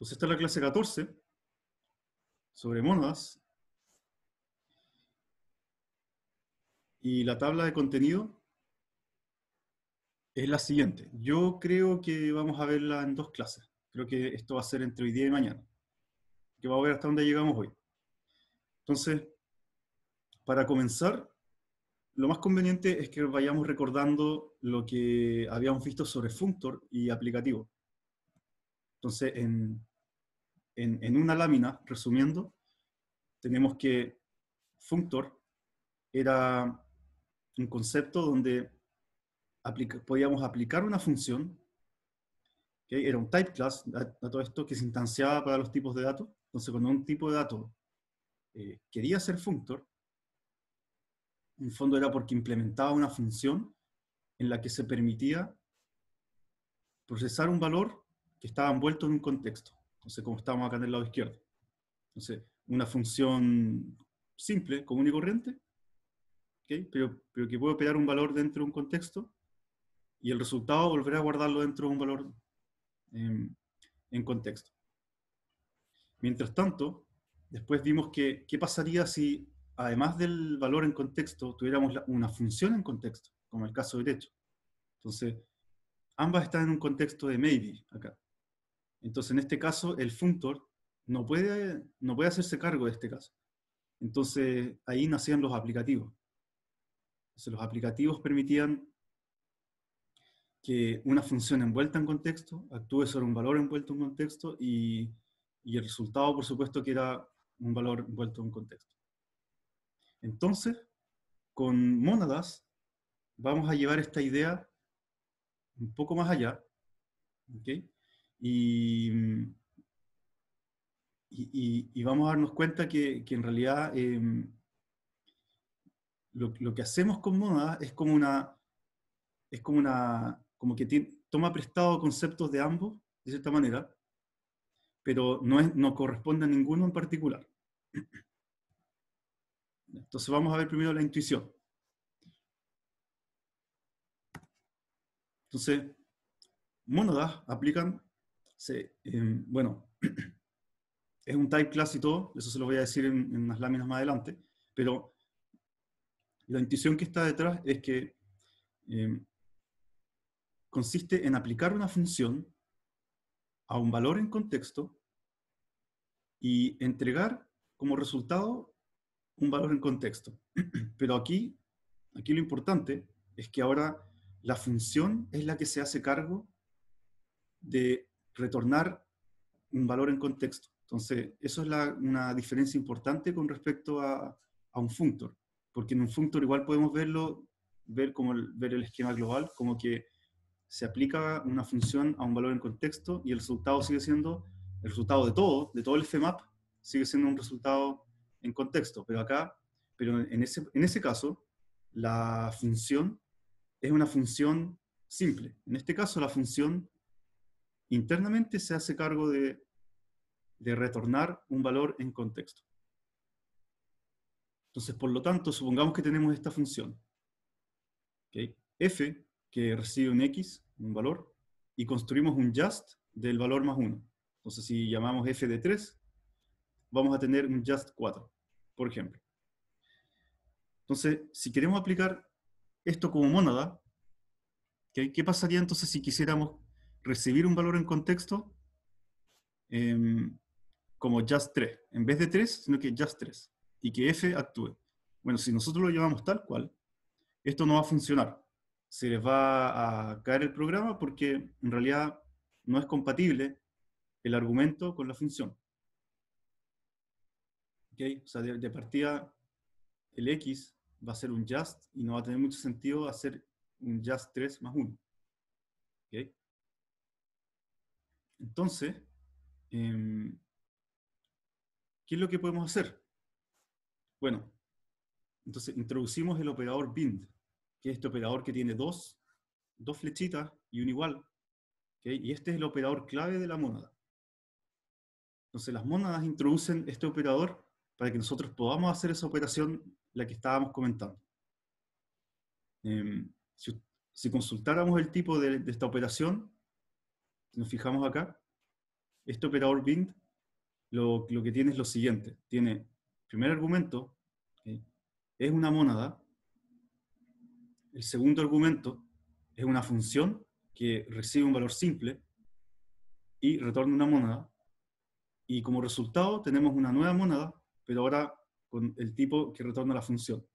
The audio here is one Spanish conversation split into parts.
Entonces, esta es la clase 14 sobre monodas. Y la tabla de contenido es la siguiente. Yo creo que vamos a verla en dos clases. Creo que esto va a ser entre hoy día y mañana. Que vamos a ver hasta dónde llegamos hoy. Entonces, para comenzar, lo más conveniente es que vayamos recordando lo que habíamos visto sobre functor y aplicativo. Entonces, en en, una lámina, resumiendo, tenemos que functor era un concepto donde podíamos aplicar una función, que era un type class a, todo esto que se instanciaba para los tipos de datos. Entonces, cuando un tipo de dato eh, quería ser functor, en fondo era porque implementaba una función en la que se permitía procesar un valor que estaba envuelto en un contexto sé, como estamos acá en el lado izquierdo. Entonces, una función simple, común y corriente, pero, que puede operar un valor dentro de un contexto y el resultado volverá a guardarlo dentro de un valor em, en contexto. Mientras tanto, después vimos que qué pasaría si, además del valor en contexto, tuviéramos una función en contexto, como el caso derecho. Entonces, ambas están en un contexto de maybe acá. Entonces, en este caso, el functor no puede, hacerse cargo de este caso. Entonces, ahí nacían los aplicativos. los aplicativos permitían que una función envuelta en contexto actúe sobre un valor envuelto en contexto y, el resultado, por supuesto, que era un valor envuelto en contexto. Entonces, con monadas, vamos a llevar esta idea un poco más allá. Mm, y, vamos a darnos cuenta que, en realidad em, lo, que hacemos con moda es como una, es como una, como que toma prestado conceptos de ambos, de cierta manera, pero no, no corresponde a ninguno en particular. Entonces vamos a ver primero la intuición. Entonces, monodas aplican Sí, bueno, es un type class y todo, eso se lo voy a decir en, unas las láminas más adelante, pero la intuición que está detrás es que em, consiste en aplicar una función a un valor en contexto y entregar como resultado un valor en contexto. Pero aquí, aquí lo importante es que ahora la función es la que se hace cargo de retornar un valor en contexto. Entonces, eso es una diferencia importante con respecto a, un functor, porque en un functor igual podemos verlo, ver, como el, ver el esquema global, como que se aplica una función a un valor en contexto y el resultado sigue siendo, el resultado de todo, de todo el FMAP, sigue siendo un resultado en contexto, pero acá, pero en ese, en ese caso, la función es una función simple. En este caso, la función internamente se hace cargo de, retornar un valor en contexto. Entonces, por lo tanto, supongamos que tenemos esta función. F, que recibe un X, un valor, y construimos un just del valor más 1. Entonces, si llamamos F de 3, vamos a tener un just 4, por ejemplo. Entonces, si queremos aplicar esto como monada, ¿qué pasaría entonces si quisiéramos recibir un valor en contexto em, como just 3, en vez de 3, sino que just 3, y que f actúe. Bueno, si nosotros lo llevamos tal cual, esto no va a funcionar. Se les va a caer el programa porque en realidad no es compatible el argumento con la función. ¿Okay? O sea, de, partida, el x va a ser un just y no va a tener mucho sentido hacer un just 3 más 1. ¿Okay? Entonces, em, ¿qué es lo que podemos hacer? Bueno, entonces introducimos el operador bind, que es este operador que tiene dos, flechitas y un igual. Y este es el operador clave de la mónada. Entonces las mónadas introducen este operador para que nosotros podamos hacer esa operación la que estábamos comentando. Em, si, consultáramos el tipo de esta operación, si nos fijamos acá, este operador bind lo, lo que tiene es lo siguiente. Tiene, primer argumento, es una mónada. El segundo argumento es una función que recibe un valor simple y retorna una mónada. Y como resultado tenemos una nueva mónada, pero ahora con el tipo que retorna la función.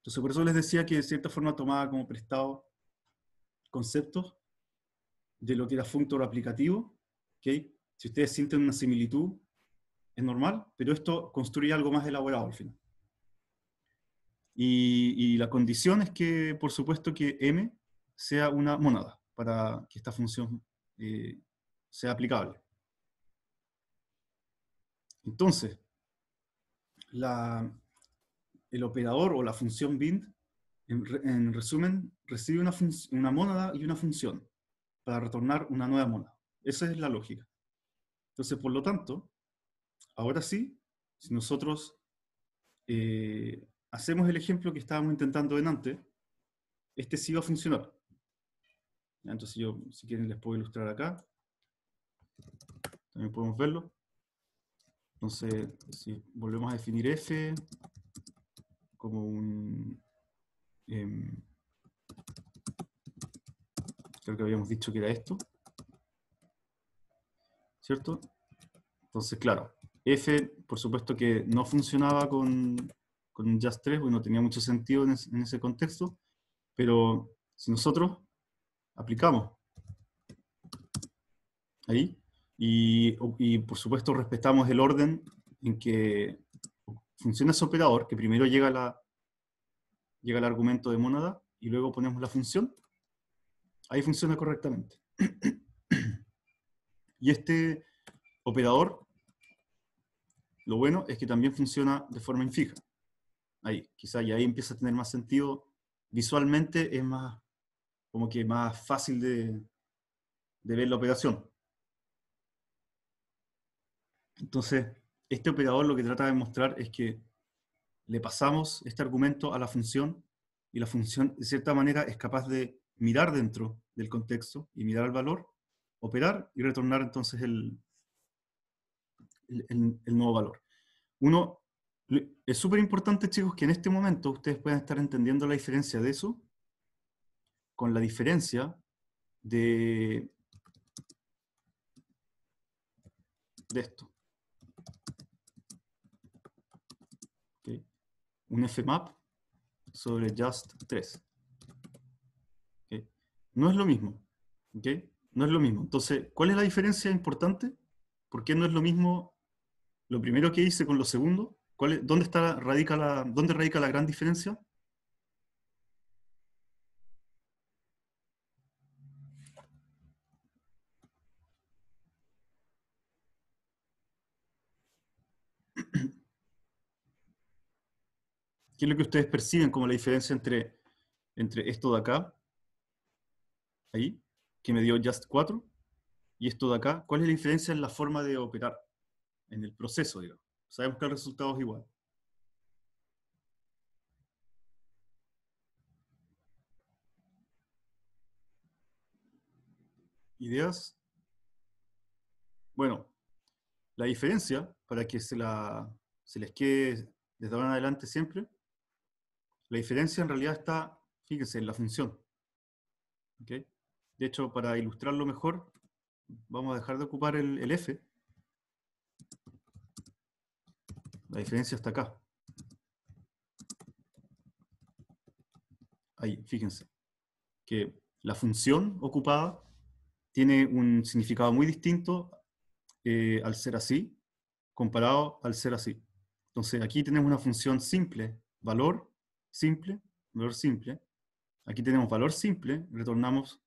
Entonces, por eso les decía que de cierta forma tomaba como prestado conceptos de lo que era functor aplicativo. Si ustedes sienten una similitud, es normal, pero esto construye algo más elaborado al final. Y, la condición es que, por supuesto, que M sea una mónada para que esta función eh, sea aplicable. Entonces, el operador o la función bind, en, resumen, recibe una, una y una función para retornar una nueva moneda. Esa es la lógica. Entonces, por lo tanto, ahora sí, si nosotros eh, hacemos el ejemplo que estábamos intentando en antes, este sí va a funcionar. Entonces yo, si quieren, les puedo ilustrar acá. También podemos verlo. Entonces, si volvemos a definir f como un... Em, creo que habíamos dicho que era esto, ¿cierto? Entonces, claro, F, por supuesto que no funcionaba con, con Just 3, porque no tenía mucho sentido en, ese contexto, pero si nosotros aplicamos ahí, y, por supuesto respetamos el orden en que funciona ese operador, que primero llega, la, llega el argumento de monada y luego ponemos la función, Ahí funciona correctamente. Y este operador, lo bueno es que también funciona de forma infija. Ahí, quizás, y ahí empieza a tener más sentido. Visualmente es más, como que más fácil de ver la operación. Entonces, este operador lo que trata de mostrar es que le pasamos este argumento a la función y la función, de cierta manera, es capaz de mirar dentro del contexto y mirar el valor, operar y retornar entonces el, el, nuevo valor. Uno, es súper importante, chicos, que en este momento ustedes puedan estar entendiendo la diferencia de eso con la diferencia de, de esto. Okay. Un FMAP sobre Just 3. No es lo mismo. ¿Ok? No es lo mismo. Entonces, ¿cuál es la diferencia importante? ¿Por qué no es lo mismo lo primero que hice con lo segundo? ¿Dónde está, radica la, dónde radica la gran diferencia? ¿Qué es lo que ustedes perciben como la diferencia entre, entre esto de acá ahí, que me dio Just 4, y esto de acá, ¿cuál es la diferencia en la forma de operar? En el proceso, digamos. Sabemos que el resultado es igual. ¿Ideas? Bueno, la diferencia, para que se, la, se les quede desde ahora en adelante siempre, la diferencia en realidad está, fíjense, en la función. ¿Okay? De hecho, para ilustrarlo mejor, vamos a dejar de ocupar el, F. La diferencia está acá. Ahí, fíjense. Que la función ocupada tiene un significado muy distinto eh, al ser así, comparado al ser así. Entonces, aquí tenemos una función simple, valor simple, valor simple. Aquí tenemos valor simple, retornamos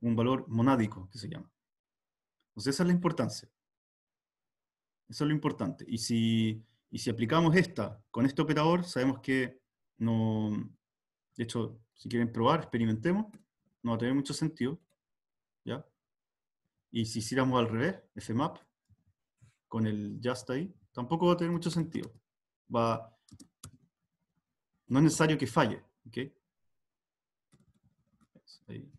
un valor monádico, que se llama. Entonces esa es la importancia. Eso es lo importante. Y si, y si aplicamos esta con este operador, sabemos que no... De hecho, si quieren probar, experimentemos. No va a tener mucho sentido. ¿Ya? Y si hiciéramos al revés, fmap, con el just ahí, tampoco va a tener mucho sentido. Va, no es necesario que falle. ¿Ok? Ahí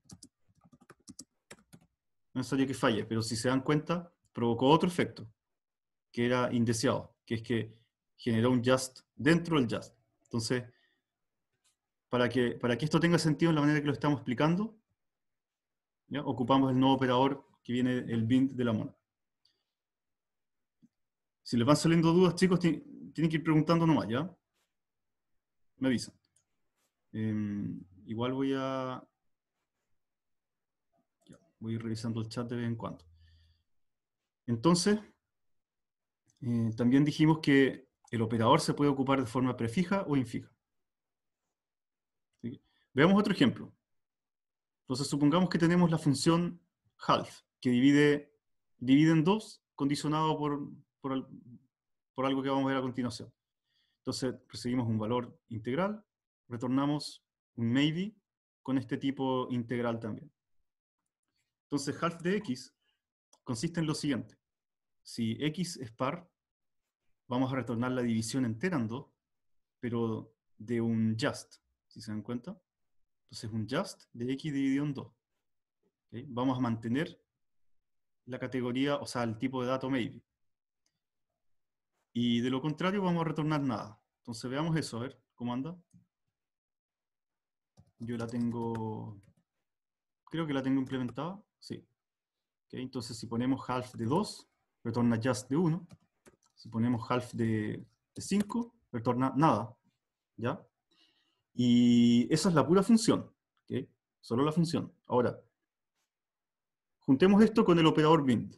necesario que falle, pero si se dan cuenta, provocó otro efecto que era indeseado, que es que generó un just dentro del just. Entonces, para que, para que esto tenga sentido en la manera que lo estamos explicando, ocupamos el nuevo operador que viene el bind de la mona. Si les van saliendo dudas, chicos, tienen que ir preguntando nomás, ¿ya? Me avisan. Em, igual voy a voy revisando el chat de vez en cuando. Entonces, eh, también dijimos que el operador se puede ocupar de forma prefija o infija. Veamos otro ejemplo. Entonces, supongamos que tenemos la función half, que divide, divide en dos, condicionado por, por, por algo que vamos a ver a continuación. Entonces, recibimos un valor integral, retornamos un maybe con este tipo integral también. Entonces, half de x consiste en lo siguiente. Si x es par, vamos a retornar la división entera en 2, pero de un just, si se dan cuenta. Entonces, un just de x dividido en 2. Vamos a mantener la categoría, o sea, el tipo de dato maybe. Y de lo contrario vamos a retornar nada. Entonces veamos eso, a ver cómo anda. Yo la tengo, creo que la tengo implementada. Sí. Okay, entonces, si ponemos half de 2, retorna just de 1. Si ponemos half de, 5, retorna nada. ¿Ya? Y esa es la pura función. Solo la función. Ahora, juntemos esto con el operador bind.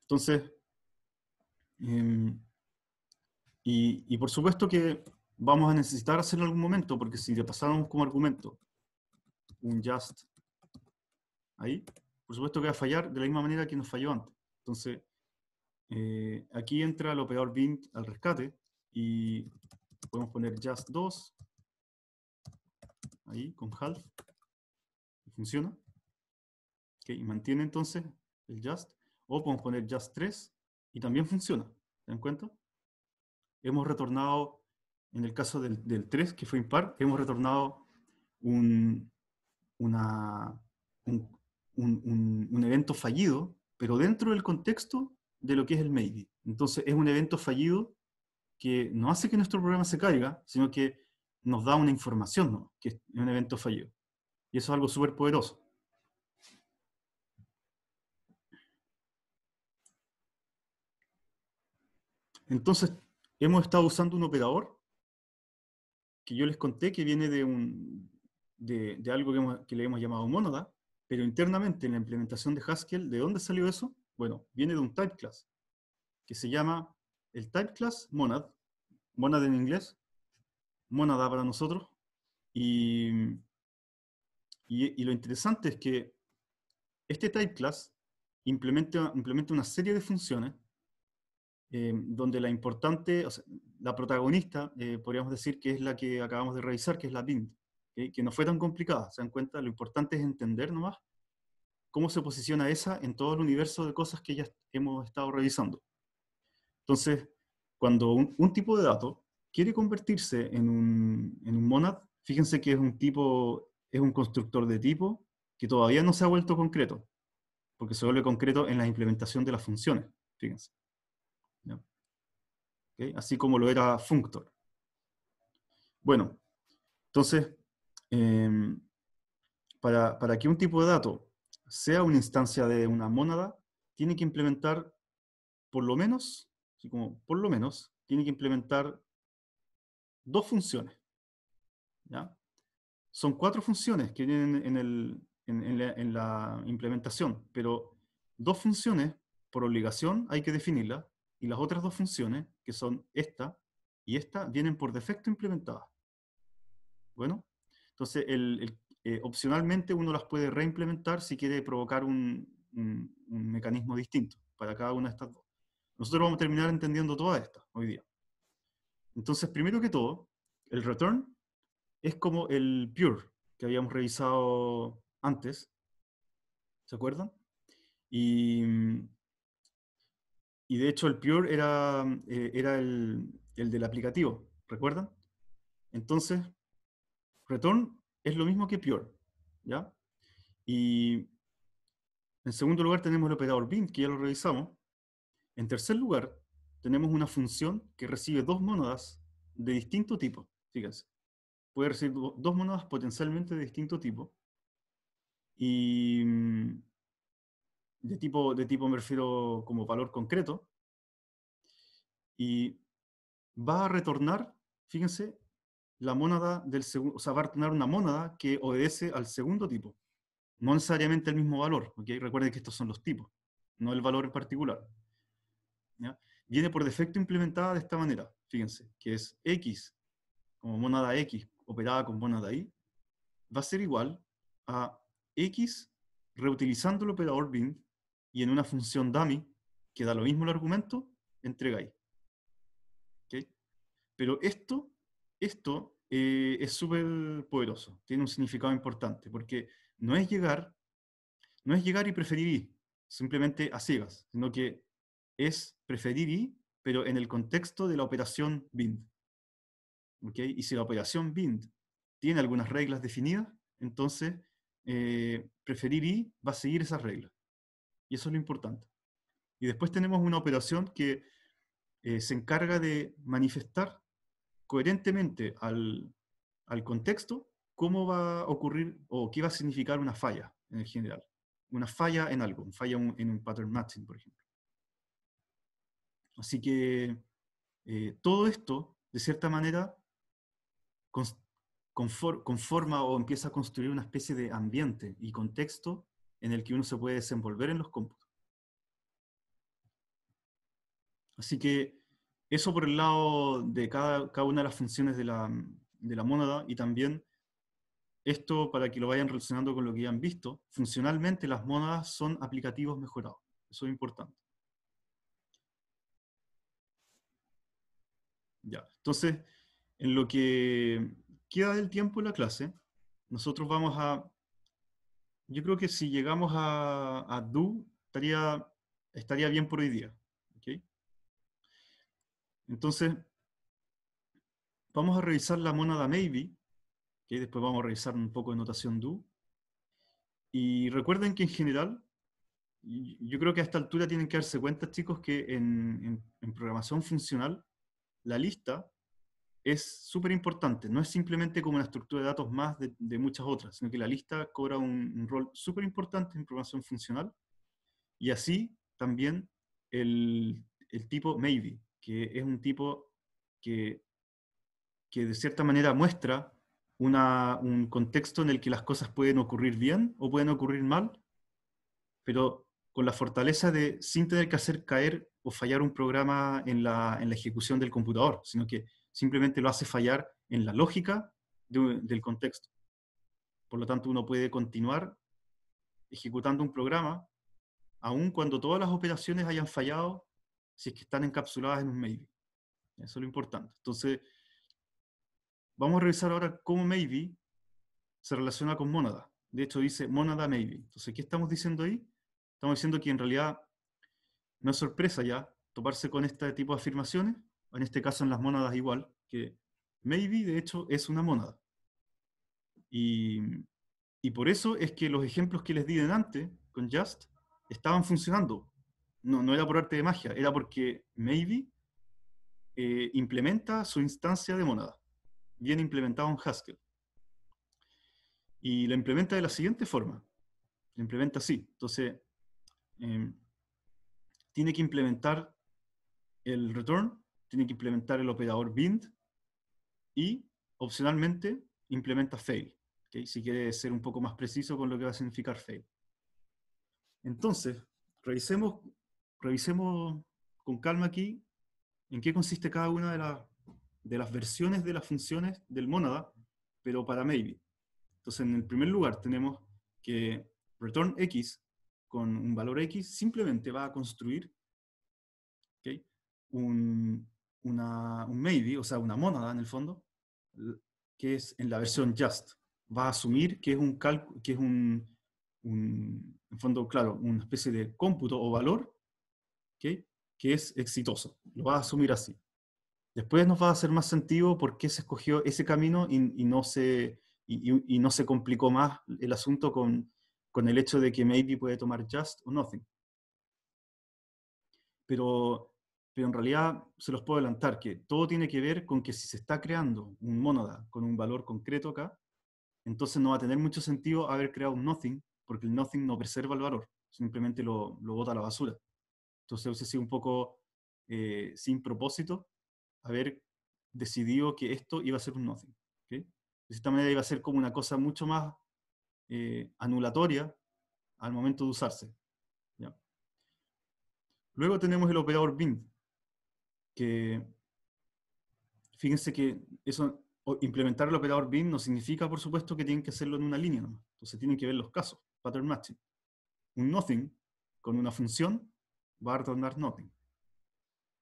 Entonces, em, y, y, por supuesto que vamos a necesitar hacerlo en algún momento, porque si le pasamos como argumento un just ahí, por supuesto que va a fallar de la misma manera que nos falló antes. Entonces, eh, aquí entra el operador bin al rescate y podemos poner just 2, ahí con half, funciona. Okay, y mantiene entonces el just, o podemos poner just 3 y también funciona. ¿Se dan Hemos retornado, en el caso del, 3, que fue impar, hemos retornado un, una, un, un, evento fallido, pero dentro del contexto de lo que es el maybe. Entonces es un evento fallido que no hace que nuestro programa se caiga, sino que nos da una información, ¿no? que es un evento fallido. Y eso es algo súper poderoso. Entonces, hemos estado usando un operador que yo les conté que viene de, un, de, algo que, le hemos llamado mónada, pero internamente en la implementación de Haskell, ¿de dónde salió eso? Bueno, viene de un type class, que se llama el type class monad, monad en inglés, monada para nosotros, y, lo interesante es que este type class implementa, implementa una serie de funciones eh, donde la importante, la protagonista, eh, podríamos decir que es la que acabamos de revisar, que es la bind que, no fue tan complicada. Se dan cuenta, lo importante es entender nomás cómo se posiciona esa en todo el universo de cosas que ya hemos estado revisando. Entonces, cuando un, tipo de dato quiere convertirse en un, en monad, fíjense que es un tipo, es un constructor de tipo que todavía no se ha vuelto concreto, porque se vuelve concreto en la implementación de las funciones, fíjense. Así como lo era functor. Bueno, entonces, Em, para, que un tipo de dato sea una instancia de una monada tiene que implementar por lo menos, así como por lo menos, tiene que implementar dos funciones. Son cuatro funciones que vienen en, la, en la implementación, pero dos funciones, por obligación, hay que definirlas, y las otras dos funciones, que son esta y esta, vienen por defecto implementadas. Bueno, entonces, el, eh, opcionalmente uno las puede reimplementar si quiere provocar un, mecanismo distinto para cada una de estas dos. Nosotros vamos a terminar entendiendo toda esta hoy día. Entonces, primero que todo, el return es como el pure que habíamos revisado antes. ¿Se acuerdan? Y, mm, y de hecho el pure era, eh, era el, el del aplicativo, ¿recuerdan? Entonces, Return es lo mismo que Pure, ¿ya? Y en segundo lugar tenemos el operador bin, que ya lo revisamos. En tercer lugar, tenemos una función que recibe dos monedas de distinto tipo, fíjense. Puede recibir dos monedas potencialmente de distinto tipo. Y mm, de tipo, de tipo me refiero como valor concreto. Y va a retornar, fíjense, la mónada del segundo, o sea, va a tener una mónada que obedece al segundo tipo. No necesariamente el mismo valor, porque Recuerden que estos son los tipos, no el valor en particular. Viene por defecto implementada de esta manera, fíjense, que es X, como mónada X operada con mónada Y, va a ser igual a X reutilizando el operador bin y en una función dummy, que da lo mismo el argumento, entrega Y. Pero esto esto eh, es súper poderoso, tiene un significado importante, porque no es llegar, no es llegar y preferir ir, simplemente a ciegas, sino que es preferir y, pero en el contexto de la operación BIND. ¿Okay? Y si la operación BIND tiene algunas reglas definidas, entonces eh, preferir y va a seguir esas reglas. Y eso es lo importante. Y después tenemos una operación que eh, se encarga de manifestar coherentemente al, contexto cómo va a ocurrir o qué va a significar una falla en general. Una falla en algo, una falla en un pattern matching, por ejemplo. Así que eh, todo esto, de cierta manera, conforma o empieza a construir una especie de ambiente y contexto en el que uno se puede desenvolver en los cómputos. Así que eso por el lado de cada, una de las funciones de la, de mónada y también esto para que lo vayan relacionando con lo que ya han visto. Funcionalmente las mónadas son aplicativos mejorados. Eso es importante. Ya, entonces, en lo que queda del tiempo en la clase, nosotros vamos a... Yo creo que si llegamos a, a do, estaría, estaría bien por hoy día. Entonces, vamos a revisar la mónada maybe, que después vamos a revisar un poco de notación do. Y recuerden que en general, yo creo que a esta altura tienen que darse cuenta, chicos, que en, programación funcional, la lista es súper importante. No es simplemente como una estructura de datos más de, muchas otras, sino que la lista cobra un, rol súper importante en programación funcional. Y así también el tipo maybe, que es un tipo que, que de cierta manera muestra un contexto en el que las cosas pueden ocurrir bien o pueden ocurrir mal, pero con la fortaleza de, sin tener que hacer caer o fallar un programa en la, ejecución del computador, sino que simplemente lo hace fallar en la lógica del contexto. Por lo tanto, uno puede continuar ejecutando un programa, aun cuando todas las operaciones hayan fallado si es que están encapsuladas en un maybe. Eso es lo importante. Entonces, vamos a revisar ahora cómo maybe se relaciona con monada. De hecho, dice monada maybe. Entonces, ¿qué estamos diciendo ahí? Estamos diciendo que en realidad no es sorpresa ya toparse con este tipo de afirmaciones, en este caso en las monadas igual, que maybe de hecho es una monada. Y, y por eso es que los ejemplos que les di antes con just estaban funcionando, no, no era por arte de magia, era porque Maybe eh, implementa su instancia de monada. Viene implementado en Haskell. Y la implementa de la siguiente forma. La implementa así. Entonces, em, tiene que implementar el return, tiene que implementar el operador bind y opcionalmente implementa fail. Si quiere ser un poco más preciso con lo que va a significar fail. Entonces, revisemos revisemos con calma aquí en qué consiste cada una de, de las versiones de las funciones del monada, pero para maybe. Entonces, en el primer lugar tenemos que return x con un valor x simplemente va a construir un, una, un maybe, o sea, una monada en el fondo, que es en la versión just. Va a asumir que es un, que es un, un en fondo, claro, una especie de cómputo o valor que es exitoso. Lo vas a asumir así. Después nos va a hacer más sentido por qué se escogió ese camino y, no, se, no se complicó más el asunto con, el hecho de que maybe puede tomar just o nothing. Pero, en realidad se los puedo adelantar que todo tiene que ver con que si se está creando un monada con un valor concreto acá, entonces no va a tener mucho sentido haber creado un nothing, porque el nothing no preserva el valor, simplemente lo, lo bota a la basura. Entonces hubiese sido un poco eh, sin propósito haber decidido que esto iba a ser un nothing. De esta manera iba a ser como una cosa mucho más eh, anulatoria al momento de usarse. Luego tenemos el operador bin. que fíjense que eso, implementar el operador bin no significa, por supuesto, que tienen que hacerlo en una línea. Nomás. Entonces tienen que ver los casos, pattern matching. Un nothing con una función va a retornar nothing.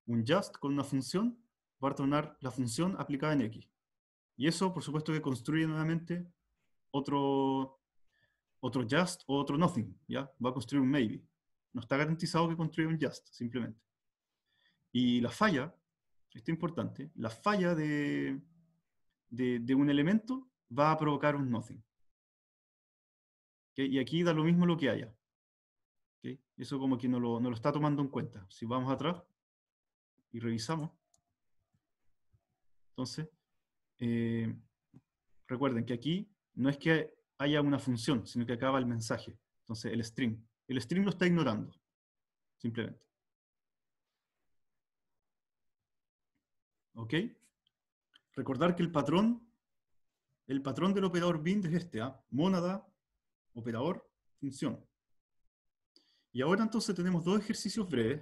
Un just con una función va a retornar la función aplicada en X. Y eso, por supuesto, que construye nuevamente otro, otro just o otro nothing, ¿ya? Va a construir un maybe. No está garantizado que construya un just, simplemente. Y la falla, esto es importante, la falla de, de, un elemento va a provocar un nothing. Y aquí da lo mismo lo que haya. Eso como que no lo, está tomando en cuenta. Si vamos atrás y revisamos, entonces, eh, recuerden que aquí no es que haya una función, sino que acaba el mensaje. Entonces, el string. El string lo está ignorando, simplemente. ¿Ok? Recordar que el patrón, el patrón del operador bind es este, monada ¿ah? mónada, operador, función. Y ahora entonces tenemos dos ejercicios breves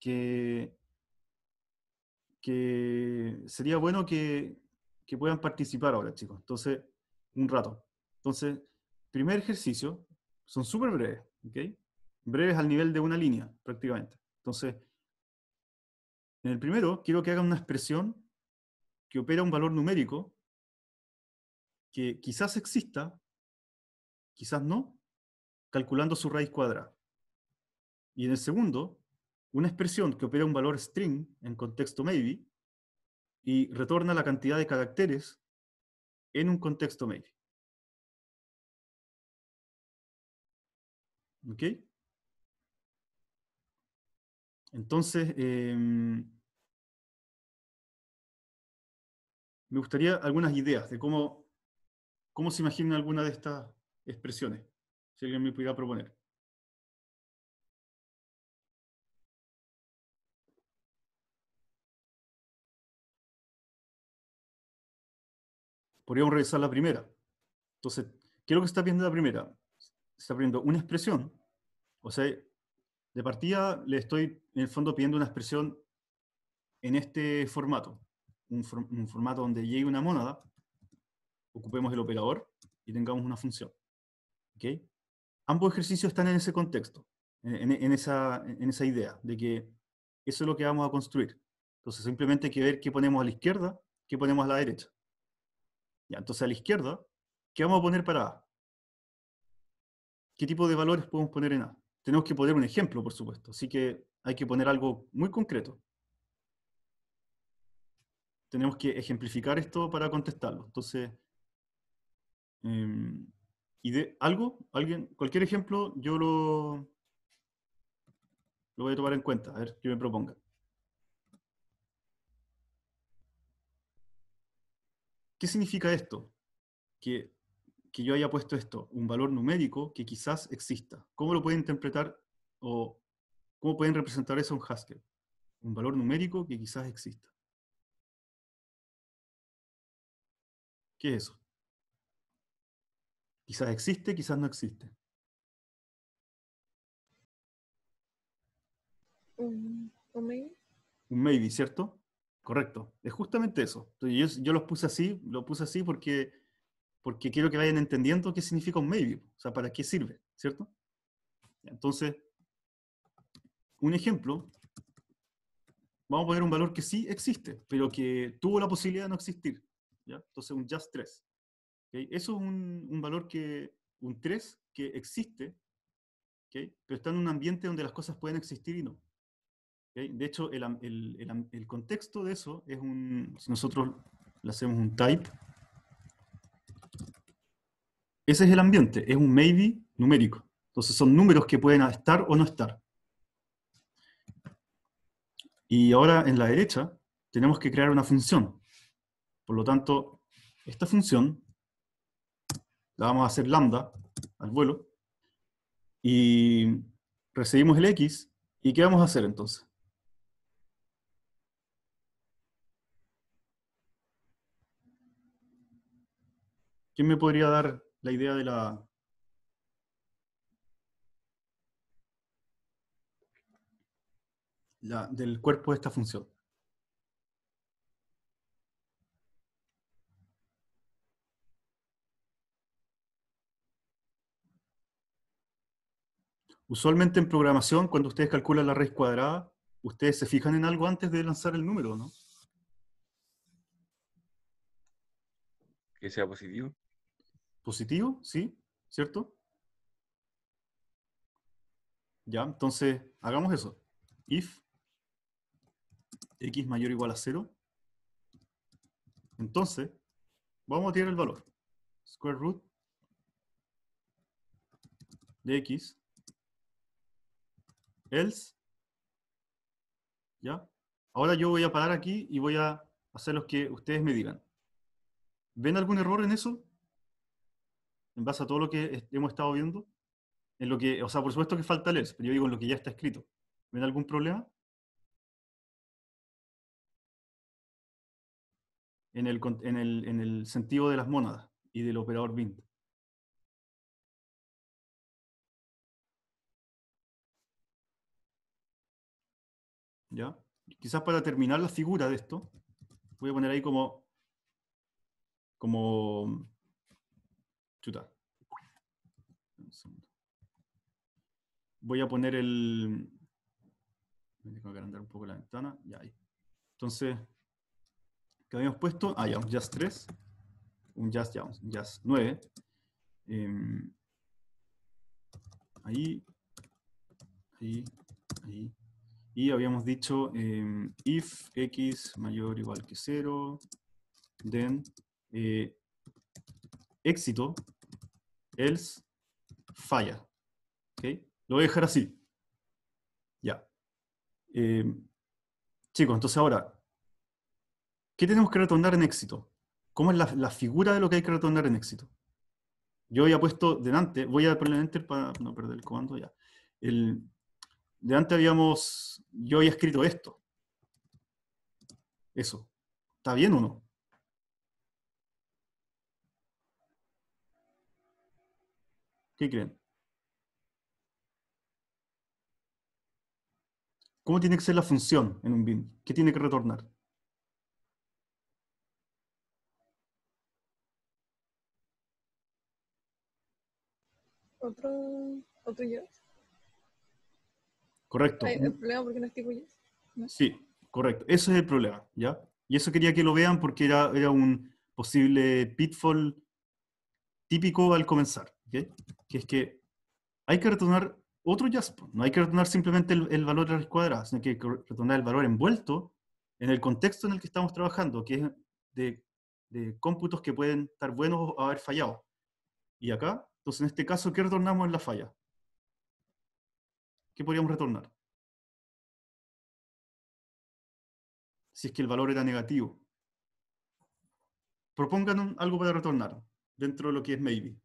que, que sería bueno que, que puedan participar ahora, chicos. Entonces, un rato. Entonces, primer ejercicio, son súper breves, ¿ok? Breves al nivel de una línea, prácticamente. Entonces, en el primero, quiero que hagan una expresión que opera un valor numérico que quizás exista, quizás no, calculando su raíz cuadrada. Y en el segundo, una expresión que opera un valor string en contexto maybe y retorna la cantidad de caracteres en un contexto maybe. ¿Ok? Entonces, em, me gustaría algunas ideas de cómo, cómo se imagina alguna de estas expresiones, si alguien me pudiera proponer. podríamos revisar la primera. Entonces, ¿qué es lo que está viendo la primera? Está pidiendo una expresión. O sea, de partida le estoy, en el fondo, pidiendo una expresión en este formato. Un, formato donde llegue una mónada, ocupemos el operador y tengamos una función. ¿Ok? Ambos ejercicios están en ese contexto, en, esa, en esa idea de que eso es lo que vamos a construir. Entonces simplemente hay que ver qué ponemos a la izquierda, qué ponemos a la derecha entonces a la izquierda, ¿qué vamos a poner para A? ¿Qué tipo de valores podemos poner en A? Tenemos que poner un ejemplo, por supuesto, así que hay que poner algo muy concreto. Tenemos que ejemplificar esto para contestarlo. Entonces, em, y de algo, alguien, cualquier ejemplo, yo lo, lo voy a tomar en cuenta, a ver qué me proponga. ¿Qué significa esto? Que, yo haya puesto esto, un valor numérico que quizás exista. ¿Cómo lo pueden interpretar o cómo pueden representar eso en Haskell? Un valor numérico que quizás exista. ¿Qué es eso? Quizás existe, quizás no existe. Un, un maybe. Un maybe, ¿cierto? Correcto, es justamente eso. Yo, los puse así, lo puse así porque, porque quiero que vayan entendiendo qué significa un maybe, o sea, para qué sirve, ¿cierto? Entonces, un ejemplo, vamos a poner un valor que sí existe, pero que tuvo la posibilidad de no existir, Entonces, un just 3. Eso es un, un, valor que, un 3 que existe, ¿okay? pero está en un ambiente donde las cosas pueden existir y no. De hecho, el, el, contexto de eso es un, si nosotros le hacemos un type, ese es el ambiente, es un maybe numérico. Entonces son números que pueden estar o no estar. Y ahora en la derecha tenemos que crear una función. Por lo tanto, esta función la vamos a hacer lambda al vuelo y recibimos el x. ¿Y qué vamos a hacer entonces? ¿Quién me podría dar la idea de la... del cuerpo de esta función? Usualmente en programación, cuando ustedes calculan la raíz cuadrada, ustedes se fijan en algo antes de lanzar el número, ¿no? Que sea positivo positivo, ¿sí? ¿Cierto? Ya, entonces hagamos eso. If x mayor o igual a 0, entonces vamos a tirar el valor. Square root de x, else, ¿ya? Ahora yo voy a parar aquí y voy a hacer lo que ustedes me digan. ¿Ven algún error en eso? en base a todo lo que hemos estado viendo, en lo que, o sea, por supuesto que falta leer, pero yo digo en lo que ya está escrito. ¿Ven algún problema? En el, sentido de las mónadas y del operador BINT. ¿Ya? Quizás para terminar la figura de esto, voy a poner ahí como, como Voy a poner el... Me tengo que agrandar un poco la ventana. Ya ahí. Entonces, que habíamos puesto? Ah, ya, un jazz 3, un jazz, ya, un jazz 9. Em, ahí, ahí, ahí. Y habíamos dicho em, if x mayor o igual que 0, then eh, éxito else falla. ¿Okay? Lo voy a dejar así. Ya. Em, chicos, entonces ahora, ¿qué tenemos que retornar en éxito? ¿Cómo es la, figura de lo que hay que retornar en éxito? Yo había puesto delante, voy a poner enter para no perder el comando ya. delante habíamos, yo había escrito esto. Eso. ¿Está bien o no? ¿Qué creen? ¿Cómo tiene que ser la función en un bin? ¿Qué tiene que retornar? Otro, otro yes. Correcto. problema porque no Sí, correcto. Eso es el problema, ¿ya? Y eso quería que lo vean porque era, era un posible pitfall típico al comenzar, ¿ok? que es que hay que retornar otro JASP, pues. no hay que retornar simplemente el, valor de la raíz cuadrada, sino que hay que retornar el valor envuelto en el contexto en el que estamos trabajando, que es de, de cómputos que pueden estar buenos o haber fallado. Y acá, entonces en este caso, ¿qué retornamos en la falla? ¿Qué podríamos retornar? Si es que el valor era negativo. Propongan algo para retornar dentro de lo que es maybe.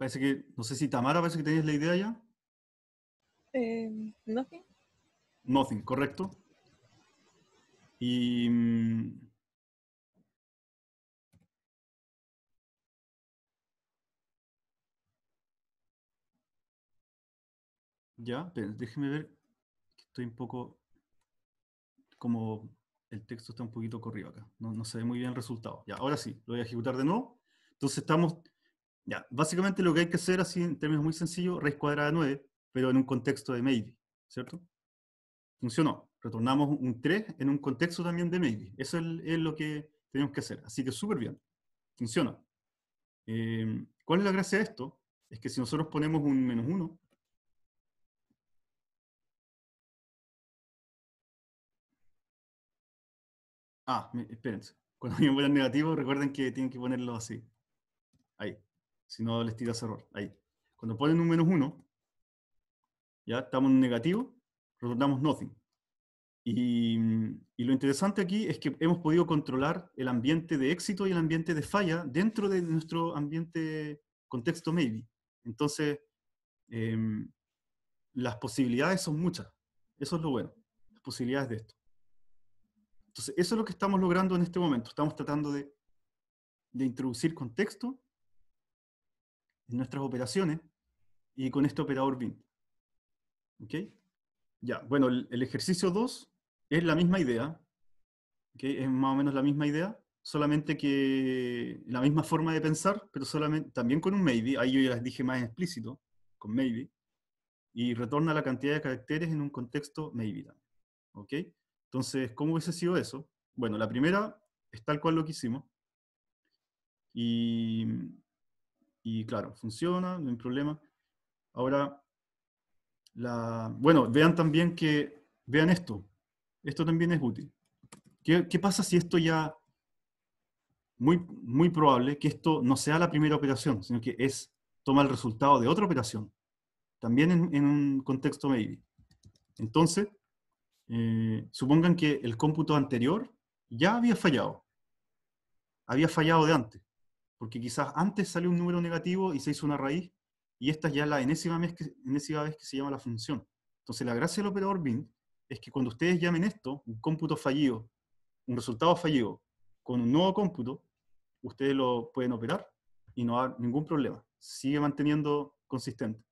Parece que, no sé si Tamara, parece que tenías la idea ya. Em, nothing. Nothing, correcto. Y... Mm, ya, déjeme ver, estoy un poco, como el texto está un poquito corrido acá, no, no se ve muy bien el resultado. Ya, ahora sí, lo voy a ejecutar de nuevo. Entonces estamos ya, básicamente lo que hay que hacer, así en términos muy sencillos, raíz cuadrada de 9, pero en un contexto de maybe, ¿cierto? Funcionó. Retornamos un 3 en un contexto también de maybe. Eso es, lo que tenemos que hacer. Así que súper bien. Funciona. Em, ¿Cuál es la gracia de esto? Es que si nosotros ponemos un menos 1, Ah, espérense. Cuando voy al negativo, recuerden que tienen que ponerlo así. Ahí si no les tiras error. Ahí. Cuando ponen un menos 1, ya estamos en negativo, retornamos nothing. Y, y, lo interesante aquí es que hemos podido controlar el ambiente de éxito y el ambiente de falla dentro de nuestro ambiente contexto maybe. Entonces, em, las posibilidades son muchas. Eso es lo bueno, las posibilidades de esto. Entonces, eso es lo que estamos logrando en este momento. Estamos tratando de, de introducir contexto nuestras operaciones y con este operador BIN. ¿Ok? Ya, bueno, el, ejercicio 2 es la misma idea. ¿ok? Es más o menos la misma idea, solamente que la misma forma de pensar, pero solamente, también con un maybe. Ahí yo ya les dije más explícito, con maybe. Y retorna la cantidad de caracteres en un contexto maybe ¿Ok? Entonces, ¿cómo hubiese sido eso? Bueno, la primera es tal cual lo que hicimos. Y y claro, funciona, no hay problema. Ahora, bueno, vean también que, vean esto, esto también es útil. ¿Qué, pasa si esto ya, muy, muy probable que esto no sea la primera operación, sino que es, toma el resultado de otra operación, también en, un contexto maybe. Entonces, eh, supongan que el cómputo anterior ya había fallado, había fallado de antes porque quizás antes salió un número negativo y se hizo una raíz, y esta es ya la enésima vez que, se llama la función. Entonces, la gracia del operador BIN es que cuando ustedes llamen esto, un cómputo fallido, un resultado fallido, con un nuevo cómputo, ustedes lo pueden operar y no hay ningún problema. Sigue manteniendo consistente.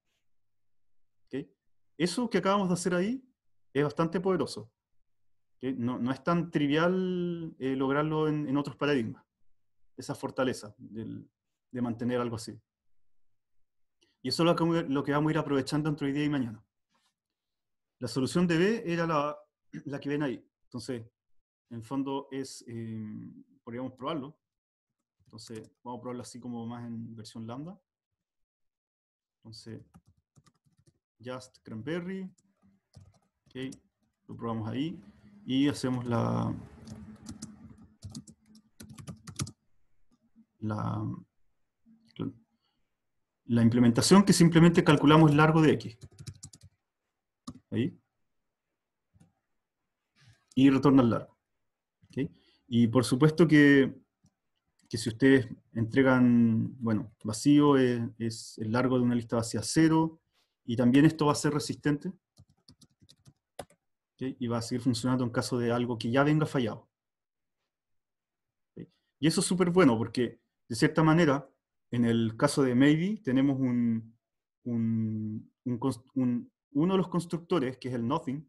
Eso que acabamos de hacer ahí es bastante poderoso. No, es tan trivial eh, lograrlo en otros paradigmas esa fortaleza de mantener algo así. Y eso es lo que, vamos a ir aprovechando entre hoy día y mañana. La solución de B era la, que ven ahí. Entonces, en fondo es, eh, podríamos probarlo. Entonces, vamos a probarlo así como más en versión lambda. Entonces, just cranberry. Ok, lo probamos ahí. Y hacemos la, la, la implementación que simplemente calculamos el largo de X. ¿Ahí? Y retorna el largo. Y por supuesto que, si ustedes entregan, bueno, vacío es, el largo de una lista vacía cero, y también esto va a ser resistente, y va a seguir funcionando en caso de algo que ya venga fallado. Y eso es súper bueno, porque de cierta manera, en el caso de Maybe, tenemos un, uno de los constructores, que es el nothing,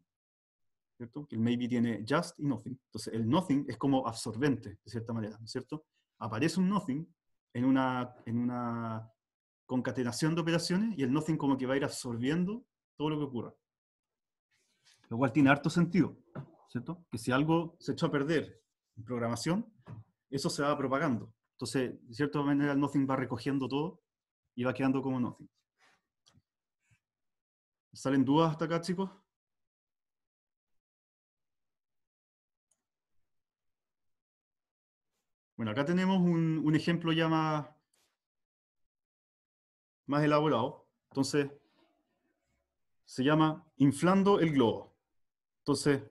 ¿cierto? El maybe tiene just y nothing. Entonces, el nothing es como absorbente, de cierta manera, cierto? Aparece un nothing en una, en una concatenación de operaciones y el nothing como que va a ir absorbiendo todo lo que ocurra. Lo cual tiene harto sentido, ¿cierto? Que si algo se echó a perder en programación, eso se va propagando. Entonces, de cierta manera, el nothing va recogiendo todo y va quedando como nothing. ¿Salen dudas hasta acá, chicos? Bueno, acá tenemos un, ejemplo ya más, más elaborado. Entonces, se llama inflando el globo. Entonces,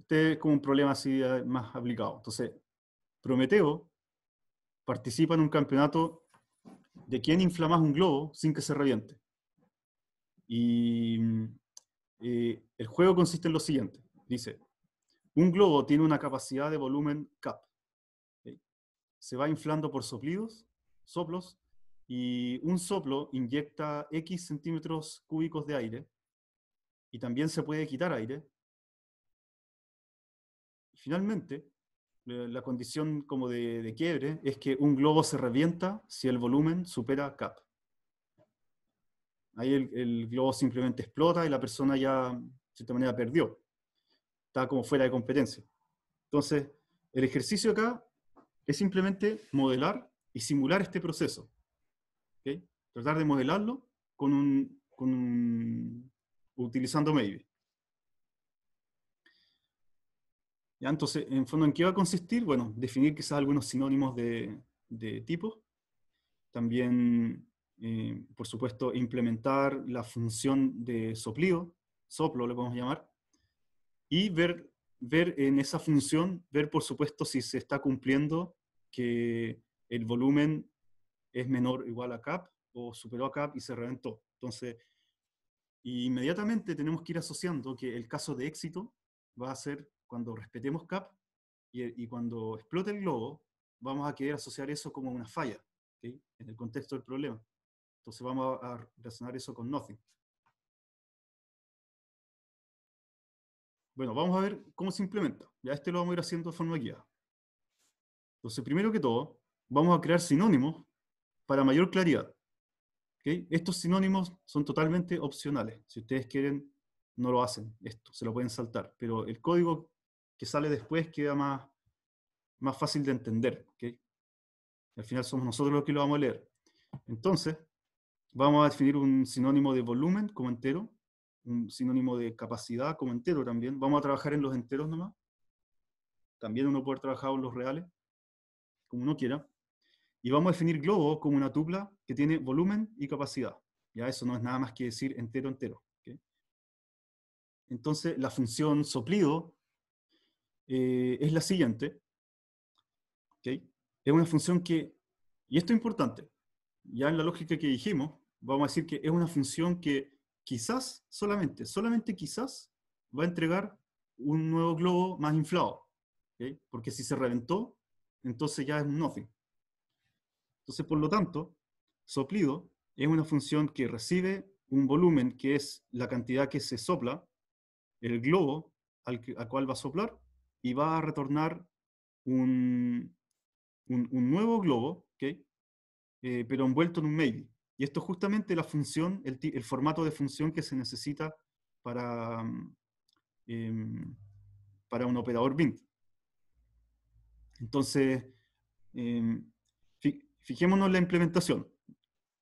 este es como un problema así eh, más aplicado. Entonces, Prometeo participa en un campeonato de quién inflamas un globo sin que se reviente. Y mm, eh, el juego consiste en lo siguiente. Dice, un globo tiene una capacidad de volumen cap. Eh, se va inflando por soplidos, soplos, y un soplo inyecta X centímetros cúbicos de aire, y también se puede quitar aire. Finalmente, eh, la, condición como de, quiebre es que un globo se revienta si el volumen supera cap. Ahí el, globo simplemente explota y la persona ya, de cierta manera, perdió. Está como fuera de competencia. Entonces, el ejercicio acá es simplemente modelar y simular este proceso. Tratar de modelarlo con un, con utilizando Maybe. Entonces, en fondo, ¿en qué va a consistir? Bueno, definir quizás algunos sinónimos de, tipo. También, eh, por supuesto, implementar la función de soplío, soplo le podemos llamar, y ver, ver en esa función, ver por supuesto si se está cumpliendo que el volumen es menor o igual a cap, o superó a cap y se reventó. Entonces, inmediatamente tenemos que ir asociando que el caso de éxito va a ser cuando respetemos CAP y, cuando explote el globo, vamos a querer asociar eso como una falla en el contexto del problema. Entonces vamos a, relacionar eso con nothing. Bueno, vamos a ver cómo se implementa. Ya este lo vamos a ir haciendo de forma guiada. Entonces, primero que todo, vamos a crear sinónimos para mayor claridad. ¿okay? Estos sinónimos son totalmente opcionales. Si ustedes quieren, no lo hacen. Esto se lo pueden saltar. Pero el código que sale después queda más, más fácil de entender. ¿okay? Al final somos nosotros los que lo vamos a leer. Entonces, vamos a definir un sinónimo de volumen como entero, un sinónimo de capacidad como entero también. Vamos a trabajar en los enteros nomás. También uno puede trabajar en los reales, como uno quiera. Y vamos a definir globo como una tupla que tiene volumen y capacidad. Ya eso no es nada más que decir entero, entero. Entonces, la función soplido eh, es la siguiente. Es una función que, y esto es importante, ya en la lógica que dijimos, vamos a decir que es una función que quizás, solamente, solamente quizás, va a entregar un nuevo globo más inflado. Porque si se reventó, entonces ya es un nothing. Entonces, por lo tanto, soplido es una función que recibe un volumen que es la cantidad que se sopla, el globo al cual va a soplar, y va a retornar un, nuevo globo, eh, pero envuelto en un mail. Y esto es justamente la función, el, formato de función que se necesita para, mm, em, para un operador Bint. Entonces, em, fijémonos la implementación.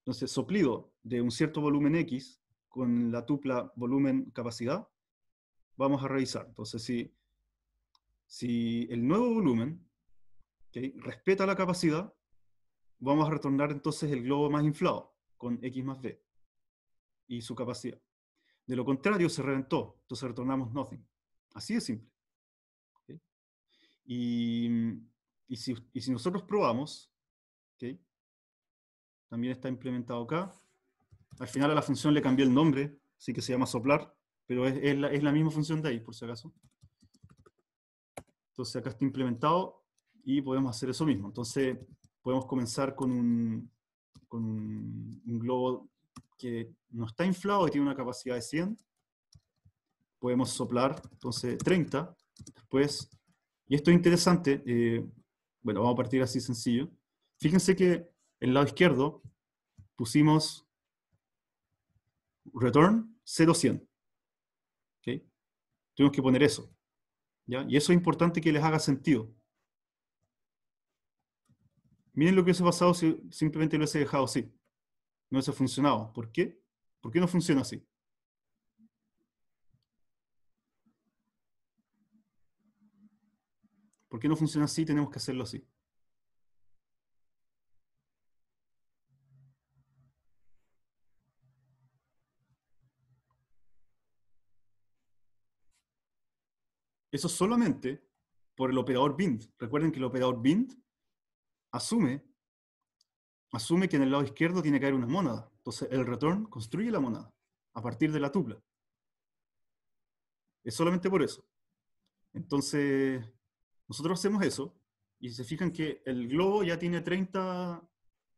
Entonces, soplido de un cierto volumen X con la tupla volumen-capacidad, vamos a revisar. Entonces, si si el nuevo volumen respeta la capacidad, vamos a retornar entonces el globo más inflado, con X más B, y su capacidad. De lo contrario, se reventó, entonces retornamos nothing. Así de simple. Y, si, y, si, nosotros probamos, también está implementado acá, al final a la función le cambié el nombre, así que se llama soplar, pero es la misma función de ahí, por si acaso. Entonces acá está implementado y podemos hacer eso mismo. Entonces podemos comenzar con un, globo que no está inflado y tiene una capacidad de 100. Podemos soplar, entonces 30. Después, y esto es interesante, eh, bueno, vamos a partir así sencillo. Fíjense que en el lado izquierdo pusimos return 0100. ¿Okay? Tuvimos que poner eso. Y eso es importante que les haga sentido. Miren lo que hubiese pasado si simplemente lo hubiese dejado así. No hubiese funcionado. ¿Por qué? ¿Por qué no funciona así? ¿Por qué no funciona así? Tenemos que hacerlo así. Eso solamente por el operador bind. Recuerden que el operador bind asume, asume que en el lado izquierdo tiene que haber una monada. Entonces el return construye la monada a partir de la tupla. Es solamente por eso. Entonces, nosotros hacemos eso y se fijan que el globo ya tiene 30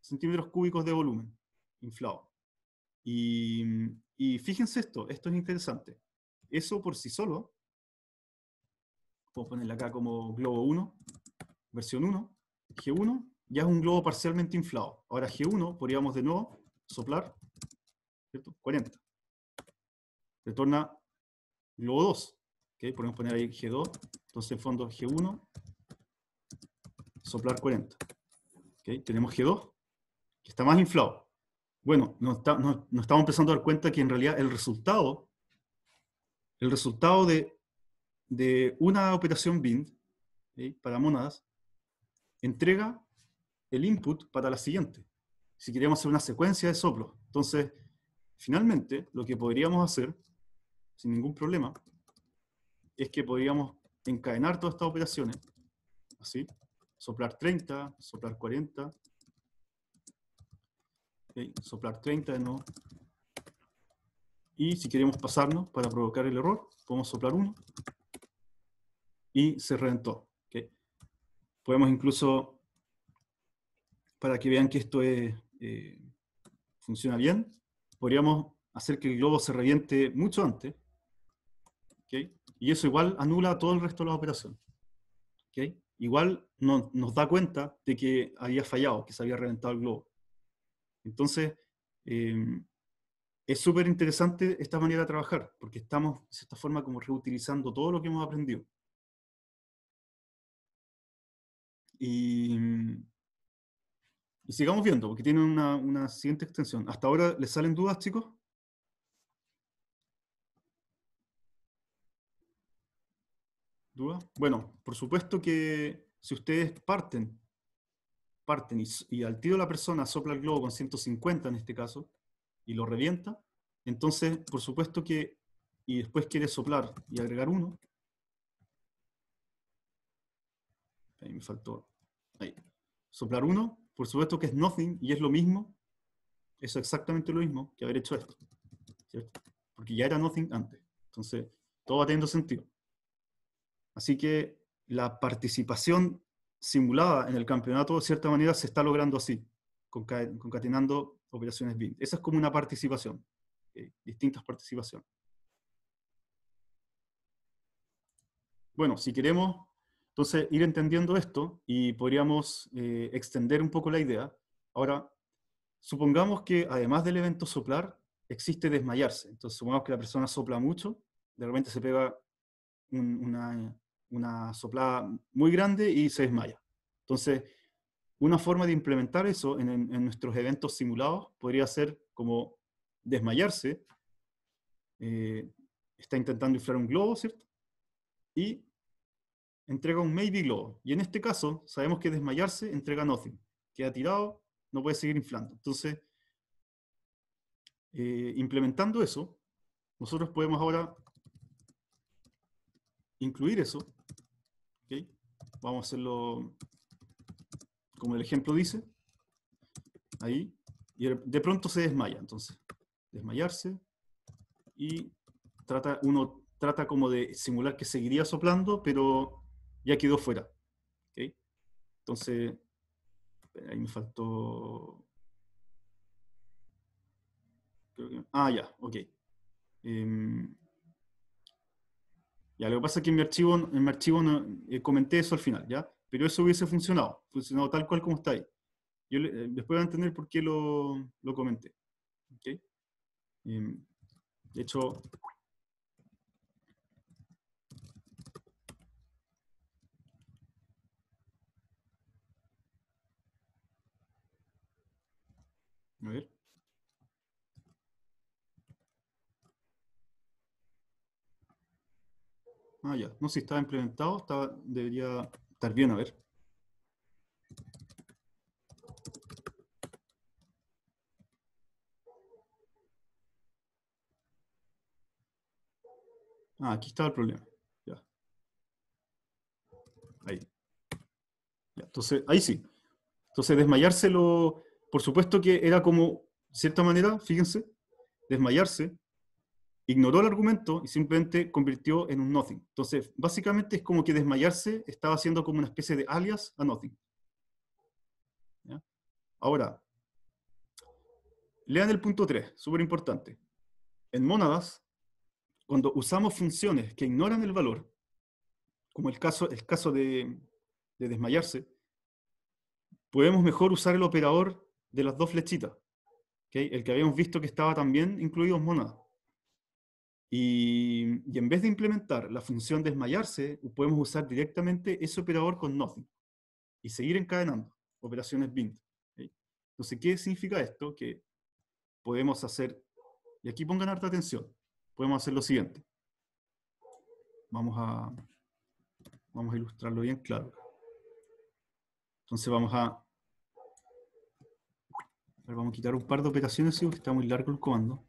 centímetros cúbicos de volumen inflado. Y, y fíjense esto, esto es interesante. Eso por sí solo puedo ponerle acá como globo 1, versión 1, G1, ya es un globo parcialmente inflado. Ahora G1 podríamos de nuevo soplar, ¿cierto? 40. Retorna globo 2. ¿okay? Podemos poner ahí G2, entonces fondo G1, soplar 40. ¿Ok? Tenemos G2, que está más inflado. Bueno, nos estamos empezando a dar cuenta que en realidad el resultado, el resultado de de una operación bind para monadas entrega el input para la siguiente, si queremos hacer una secuencia de soplos. Entonces, finalmente, lo que podríamos hacer, sin ningún problema, es que podríamos encadenar todas estas operaciones, así, soplar 30, soplar 40, soplar 30 de nuevo, y si queremos pasarnos para provocar el error, podemos soplar 1, y se reventó. Podemos incluso, para que vean que esto eh, funciona bien, podríamos hacer que el globo se reviente mucho antes. Y eso igual anula todo el resto de la operación. Igual no, nos da cuenta de que había fallado, que se había reventado el globo. Entonces, eh, es súper interesante esta manera de trabajar, porque estamos de esta forma como reutilizando todo lo que hemos aprendido. Mm, y, sigamos viendo, porque tienen una, siguiente extensión. ¿Hasta ahora les salen dudas, chicos? ¿Dudas? Bueno, por supuesto que si ustedes parten, parten y, y al tiro la persona sopla el globo con 150 en este caso, y lo revienta, entonces, por supuesto que, y después quiere soplar y agregar uno. Ahí me faltó Ahí. Soplar uno, por supuesto que es nothing y es lo mismo, es exactamente lo mismo que haber hecho esto, ¿cierto? Porque ya era nothing antes. Entonces, todo va teniendo sentido. Así que la participación simulada en el campeonato, de cierta manera, se está logrando así, concatenando operaciones BIM. Esa es como una participación, eh, distintas participaciones. Bueno, si queremos entonces, ir entendiendo esto y podríamos eh, extender un poco la idea. Ahora, supongamos que además del evento soplar, existe desmayarse. Entonces, supongamos que la persona sopla mucho, de repente se pega una, una soplada muy grande y se desmaya. Entonces, una forma de implementar eso en, nuestros eventos simulados podría ser como desmayarse, eh, está intentando inflar un globo, ¿cierto? Y entrega un maybe globo. Y en este caso, sabemos que desmayarse entrega nothing. Queda tirado, no puede seguir inflando. Entonces, eh, implementando eso, nosotros podemos ahora incluir eso. Vamos a hacerlo como el ejemplo dice. Ahí. Y de pronto se desmaya. Entonces, desmayarse. Y trata, uno trata como de simular que seguiría soplando, pero ya quedó fuera. ¿okay? Entonces, ahí me faltó... Ah, ya, ok. Em, ya, lo que pasa es que en mi archivo, en mi archivo no, eh, comenté eso al final, ¿ya? Pero eso hubiese funcionado, funcionado tal cual como está ahí. Yo eh, después voy a entender por qué lo, lo comenté. ¿okay? Em, de hecho, A ver. Ah, ya. No, si estaba implementado, debería estar bien, a ver. Ah, aquí está el problema. Ya. Ahí. Ya, entonces, ahí sí. Entonces, desmayárselo por supuesto que era como, de cierta manera, fíjense, desmayarse, ignoró el argumento y simplemente convirtió en un nothing. Entonces, básicamente es como que desmayarse estaba haciendo como una especie de alias a nothing. Ahora, lean el punto 3, súper importante. En monadas, cuando usamos funciones que ignoran el valor, como el caso, el caso de, de desmayarse, podemos mejor usar el operador de las dos flechitas. El que habíamos visto que estaba también incluido en monada. Y, en vez de implementar la función desmayarse, podemos usar directamente ese operador con nothing y seguir encadenando operaciones bind. Entonces, ¿qué significa esto? Que podemos hacer, y aquí pongan harta atención, podemos hacer lo siguiente. Vamos a, vamos a ilustrarlo bien claro. Entonces vamos a vamos a quitar un par de operaciones, ¿sí? porque está muy largo el comando.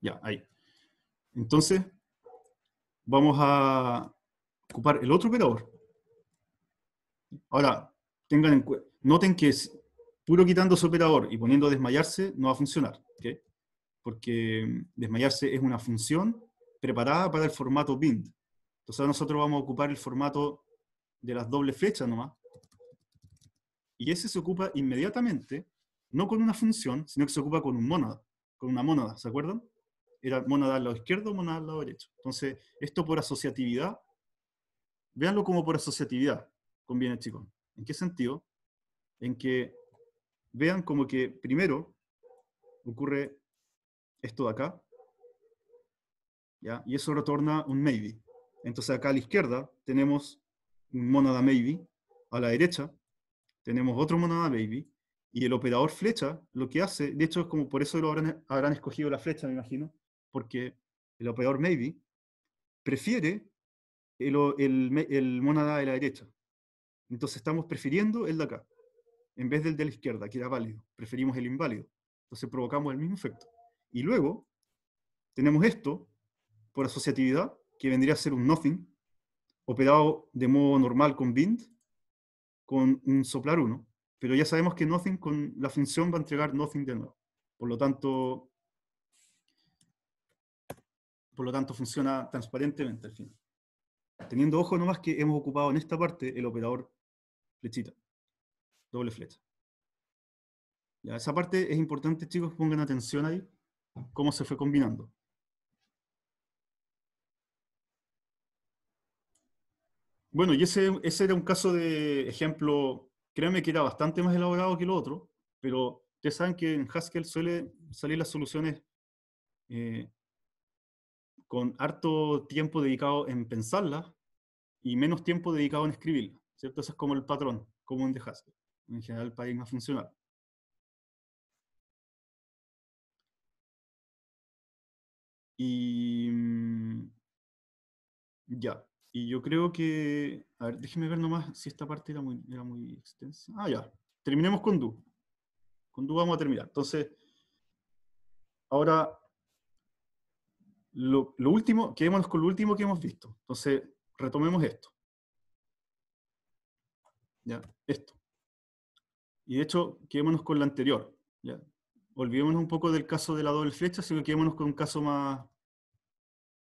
Ya, ahí. Entonces, vamos a ocupar el otro operador. Ahora, tengan en noten que puro quitando su operador y poniendo desmayarse no va a funcionar, ¿okay? Porque mm, desmayarse es una función preparada para el formato bind. Entonces nosotros vamos a ocupar el formato de las dobles flechas nomás, y ese se ocupa inmediatamente, no con una función, sino que se ocupa con un mónada, con una mónada, ¿se acuerdan? Era mónada al lado izquierdo, mónada al lado derecho. Entonces, esto por asociatividad, véanlo como por asociatividad, conviene chicos. ¿En qué sentido? En que vean como que primero ocurre esto de acá, ¿ya? y eso retorna un maybe. Entonces acá a la izquierda tenemos un mónada maybe, a la derecha tenemos otro Monada Baby, y el operador flecha lo que hace, de hecho es como por eso lo habrán, escogido la flecha, me imagino, porque el operador maybe prefiere el, el, el, monada de la derecha. Entonces estamos prefiriendo el de acá, en vez del de la izquierda, que era válido. Preferimos el inválido. Entonces provocamos el mismo efecto. Y luego tenemos esto por asociatividad, que vendría a ser un nothing, operado de modo normal con bind, con un soplar 1, pero ya sabemos que nothing con la función va a entregar nothing de nuevo. Por lo tanto, por lo tanto funciona transparentemente al final. Teniendo ojo nomás que hemos ocupado en esta parte el operador flechita, doble flecha. Ya, esa parte es importante, chicos, pongan atención ahí, cómo se fue combinando. Bueno, y ese, ese era un caso de ejemplo, créanme que era bastante más elaborado que el otro, pero ustedes saben que en Haskell suele salir las soluciones eh, con harto tiempo dedicado en pensarlas y menos tiempo dedicado en escribirlas, ¿cierto? Ese es como el patrón común de Haskell, en general el más funcional. Y mm, ya. Y yo creo que, a ver, déjeme ver nomás si esta parte era muy, era muy extensa. Ah, ya, terminemos con Du. Con Du vamos a terminar. Entonces, ahora, lo, último, quedémonos con lo último que hemos visto. Entonces, retomemos esto. ¿Ya? Esto. Y de hecho, quedémonos con la anterior. ¿ya? Olvidémonos un poco del caso de la doble flecha, sino que quedémonos con un caso más,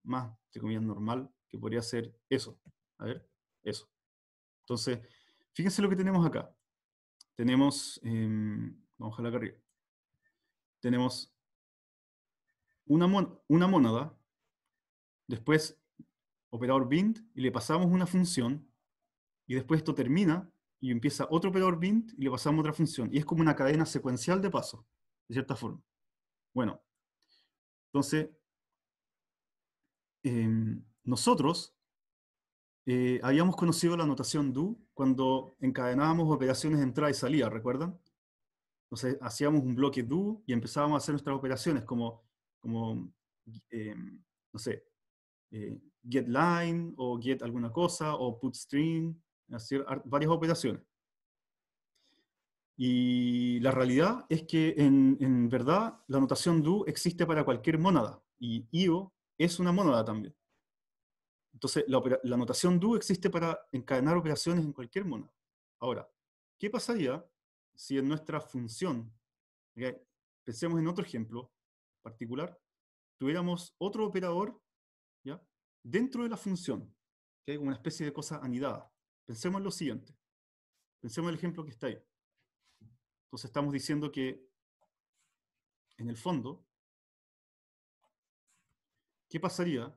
más, te comillas, normal, que podría ser eso. A ver, eso. Entonces, fíjense lo que tenemos acá. Tenemos, em, vamos a la acá arriba. Tenemos una, mon una mónada, después operador bind, y le pasamos una función, y después esto termina, y empieza otro operador bind, y le pasamos otra función. Y es como una cadena secuencial de pasos, de cierta forma. Bueno, entonces, em, nosotros eh, habíamos conocido la notación do cuando encadenábamos operaciones de entrada y salida, ¿recuerdan? Entonces hacíamos un bloque do y empezábamos a hacer nuestras operaciones como, como eh, no sé, eh, get line o get alguna cosa o put string, hacer varias operaciones. Y la realidad es que en, en verdad la notación do existe para cualquier monada y io es una monada también. Entonces, la, notación do existe para encadenar operaciones en cualquier mono. Ahora, ¿qué pasaría si en nuestra función, pensemos en otro ejemplo particular, tuviéramos otro operador ¿ya? dentro de la función, que una especie de cosa anidada? Pensemos en lo siguiente. Pensemos en el ejemplo que está ahí. Entonces estamos diciendo que, en el fondo, ¿qué pasaría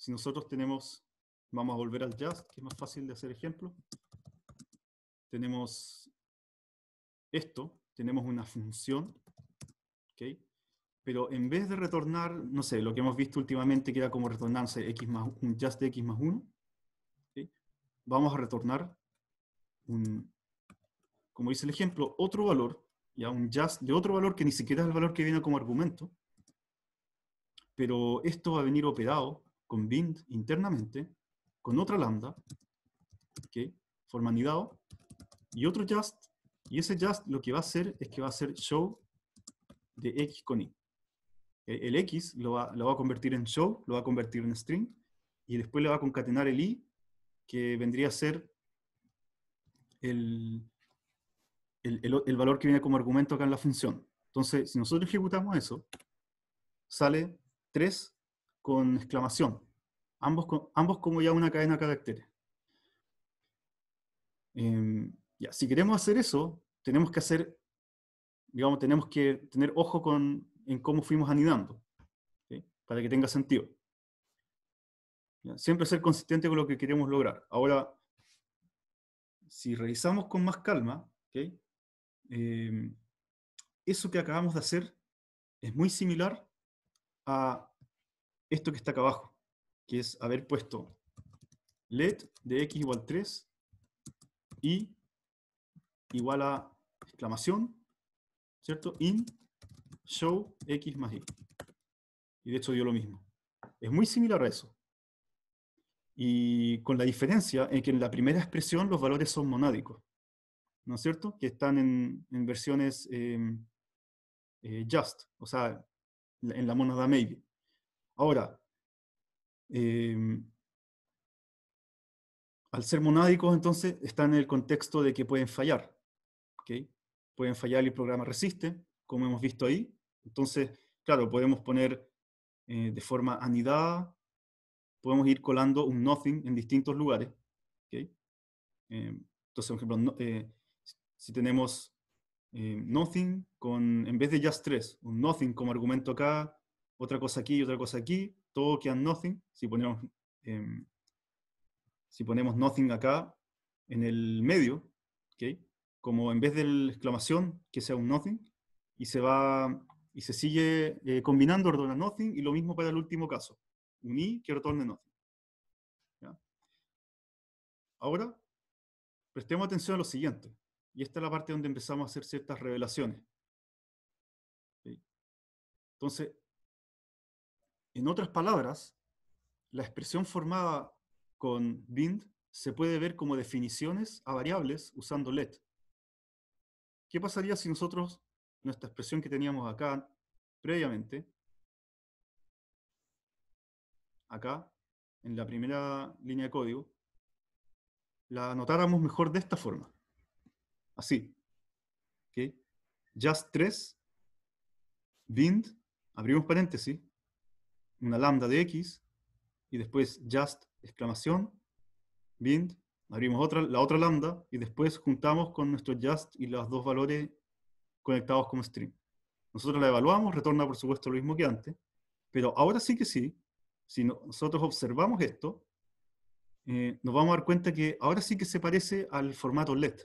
si nosotros tenemos, vamos a volver al jazz que es más fácil de hacer ejemplo, tenemos esto, tenemos una función, pero en vez de retornar, no sé, lo que hemos visto últimamente que era como retornarse x un jazz de x más 1, vamos a retornar un, como dice el ejemplo, otro valor, ya un jazz de otro valor que ni siquiera es el valor que viene como argumento, pero esto va a venir operado con bind internamente, con otra lambda, que forma y otro just, y ese just lo que va a hacer es que va a ser show de x con y. Eh, el x lo va, a convertir en show, lo va a convertir en string, y después le va a concatenar el i, que vendría a ser el, el, el valor que viene como argumento acá en la función. Entonces, si nosotros ejecutamos eso, sale 3 con exclamación, ambos, ambos como ya una cadena de caracteres. Em, ya, si queremos hacer eso, tenemos que hacer, digamos, tenemos que tener ojo con, en cómo fuimos anidando, para que tenga sentido. siempre ser consistente con lo que queremos lograr. Ahora, si revisamos con más calma, em, eso que acabamos de hacer es muy similar a esto que está acá abajo, que es haber puesto let de x igual 3 y igual a exclamación, ¿cierto? In show x más y. Y de hecho dio lo mismo. Es muy similar a eso. Y con la diferencia en que en la primera expresión los valores son monádicos, ¿no es cierto? Que están en, versiones em, eh, just, o sea, en la monada maybe. Ahora, em, al ser monádicos, entonces, están en el contexto de que pueden fallar. ¿okay? Pueden fallar y el programa resiste, como hemos visto ahí. Entonces, claro, podemos poner eh, de forma anidada, podemos ir colando un nothing en distintos lugares. Em, entonces, por ejemplo, eh, si tenemos em, nothing con, en vez de just 3, un nothing como argumento acá, otra cosa aquí y otra cosa aquí, todo queda nothing. Si ponemos, em, si ponemos nothing acá en el medio, ¿okay? como en vez de la exclamación, que sea un nothing, y se va y se sigue eh, combinando, ordena nothing, y lo mismo para el último caso, un i que retorne nothing. Ahora, prestemos atención a lo siguiente, y esta es la parte donde empezamos a hacer ciertas revelaciones. Entonces, en otras palabras, la expresión formada con bind se puede ver como definiciones a variables usando let. ¿Qué pasaría si nosotros, nuestra expresión que teníamos acá previamente, acá, en la primera línea de código, la anotáramos mejor de esta forma? Así. ¿Okay? Just 3, bind, abrimos paréntesis, una lambda de x, y después just exclamación, bind, abrimos otra, la otra lambda, y después juntamos con nuestro just y los dos valores conectados como string. Nosotros la evaluamos, retorna por supuesto lo mismo que antes, pero ahora sí que sí, si nosotros observamos esto, eh, nos vamos a dar cuenta que ahora sí que se parece al formato LED.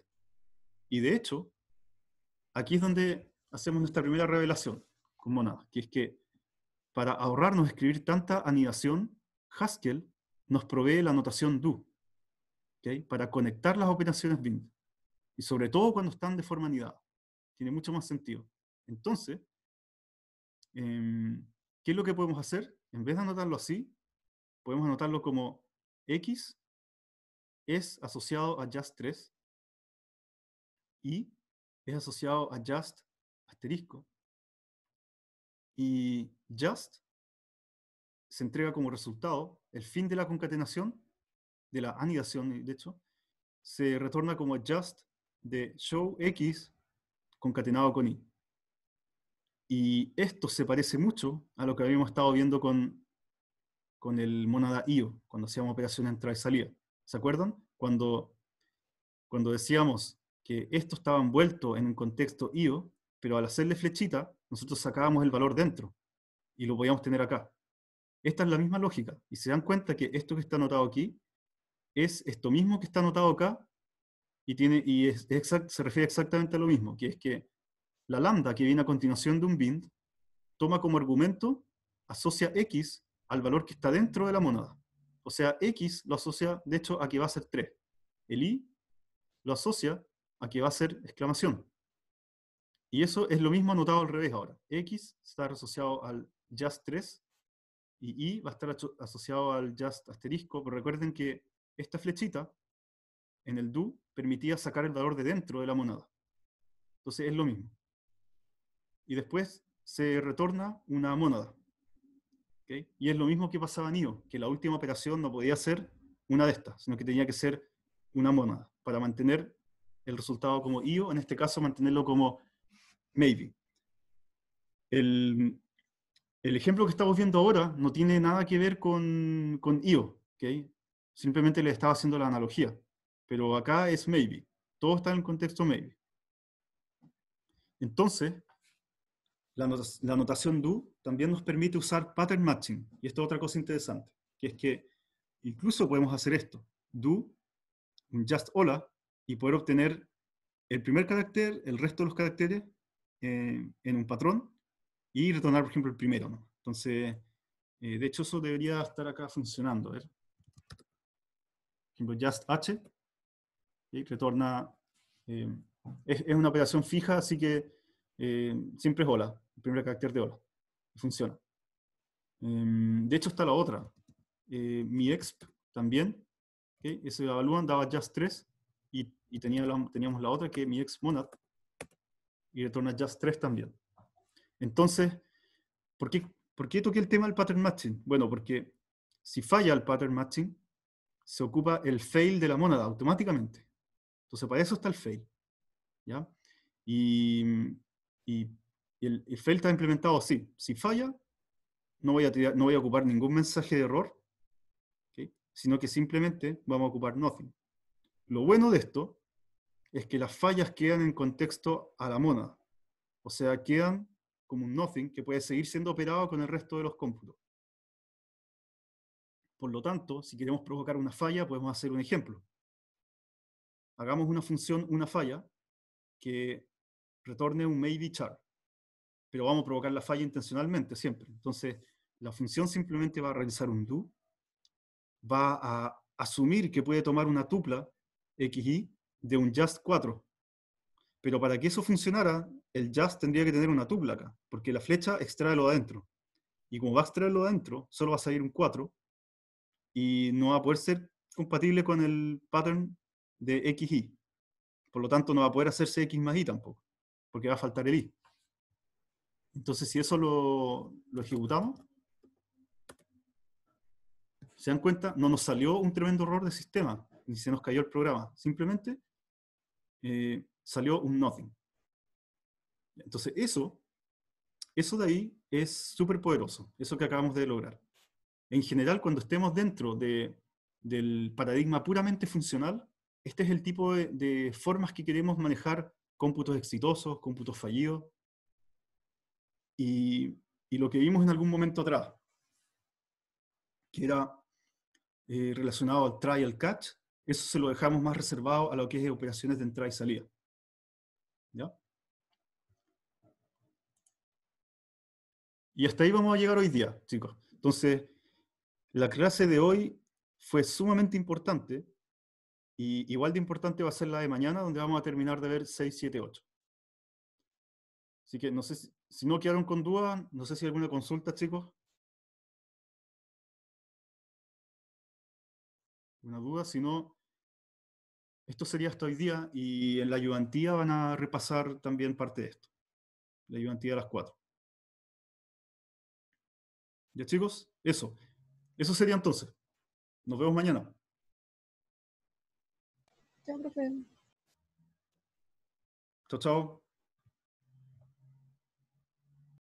Y de hecho, aquí es donde hacemos nuestra primera revelación como nada, que es que para ahorrarnos escribir tanta anidación, Haskell nos provee la notación do, para conectar las operaciones bind. Y sobre todo cuando están de forma anidada. Tiene mucho más sentido. Entonces, em, ¿qué es lo que podemos hacer? En vez de anotarlo así, podemos anotarlo como x es asociado a just 3 y es asociado a just asterisco y Just se entrega como resultado el fin de la concatenación, de la anidación, de hecho, se retorna como Just de show X concatenado con Y. Y esto se parece mucho a lo que habíamos estado viendo con, con el monada IO, cuando hacíamos operaciones entrada y salida. ¿Se acuerdan? Cuando, cuando decíamos que esto estaba envuelto en un contexto IO, pero al hacerle flechita, nosotros sacábamos el valor dentro y lo podíamos tener acá. Esta es la misma lógica. Y se dan cuenta que esto que está anotado aquí es esto mismo que está anotado acá y, tiene, y se refiere exactamente a lo mismo, que es que la lambda que viene a continuación de un bind toma como argumento, asocia x al valor que está dentro de la monada. O sea, x lo asocia, de hecho, a que va a ser 3. El i lo asocia a que va a ser exclamación. Y eso es lo mismo anotado al revés ahora. X está asociado al just 3 y Y va a estar asociado al just asterisco. Pero recuerden que esta flechita en el do permitía sacar el valor de dentro de la monada. Entonces es lo mismo. Y después se retorna una monada. Y es lo mismo que pasaba en IO, que la última operación no podía ser una de estas, sino que tenía que ser una monada para mantener el resultado como IO, en este caso mantenerlo como Maybe. El, ejemplo que estamos viendo ahora no tiene nada que ver con, con IO, Simplemente le estaba haciendo la analogía. Pero acá es maybe. Todo está en el contexto maybe. Entonces, la, la notación do también nos permite usar pattern matching. Y esto es otra cosa interesante, que es que incluso podemos hacer esto. Do, just hola, y poder obtener el primer carácter, el resto de los caracteres, eh, en un patrón y retornar, por ejemplo, el primero. Entonces, eh, de hecho, eso debería estar acá funcionando. ver. Por ejemplo, just h retorna. Eh, es, una operación fija, así que siempre es hola, el primer carácter de hola. Funciona. Em, de hecho, está la otra. mi exp también. ¿okay? Eso evalúan, daba just 3 y, y teníamos, la, teníamos la otra que mi exp monad y retorna just 3 también. Entonces, ¿por qué, ¿por qué toqué el tema del pattern matching? Bueno, porque si falla el pattern matching, se ocupa el fail de la moneda automáticamente. Entonces, para eso está el fail. ¿ya? Y, y el, fail está implementado así. Si falla, no voy a, tirar, no voy a ocupar ningún mensaje de error, sino que simplemente vamos a ocupar nothing. Lo bueno de esto es que las fallas quedan en contexto a la mona. O sea, quedan como un nothing que puede seguir siendo operado con el resto de los cómputos. Por lo tanto, si queremos provocar una falla, podemos hacer un ejemplo. Hagamos una función, una falla, que retorne un maybe char, pero vamos a provocar la falla intencionalmente siempre. Entonces, la función simplemente va a realizar un do, va a asumir que puede tomar una tupla x y de un Just 4. Pero para que eso funcionara, el Just tendría que tener una tupla acá, porque la flecha extrae lo adentro. Y como va a extraerlo lo adentro, solo va a salir un 4 y no va a poder ser compatible con el pattern de X, Por lo tanto, no va a poder hacerse X más Y tampoco, porque va a faltar el Y. Entonces, si eso lo, lo ejecutamos, se dan cuenta, no nos salió un tremendo error de sistema, ni se nos cayó el programa. Simplemente eh, salió un nothing. Entonces, eso, eso de ahí es súper poderoso, eso que acabamos de lograr. En general, cuando estemos dentro del paradigma puramente funcional, este es el tipo de, formas que queremos manejar cómputos exitosos, cómputos fallidos, y, y, lo que vimos en algún momento atrás, que era eh, relacionado al try and catch, eso se lo dejamos más reservado a lo que es operaciones de entrada y salida. ¿Ya? Y hasta ahí vamos a llegar hoy día, chicos. Entonces, la clase de hoy fue sumamente importante y igual de importante va a ser la de mañana, donde vamos a terminar de ver 6, 7, 8. Así que no sé si, no quedaron con dudas, no sé si hay alguna consulta, chicos. ¿Una duda? Si no, esto sería hasta hoy día y en la ayudantía van a repasar también parte de esto. La ayudantía a las 4. ¿Ya chicos? Eso. Eso sería entonces. Nos vemos mañana. Chao, profe. Chao, chao.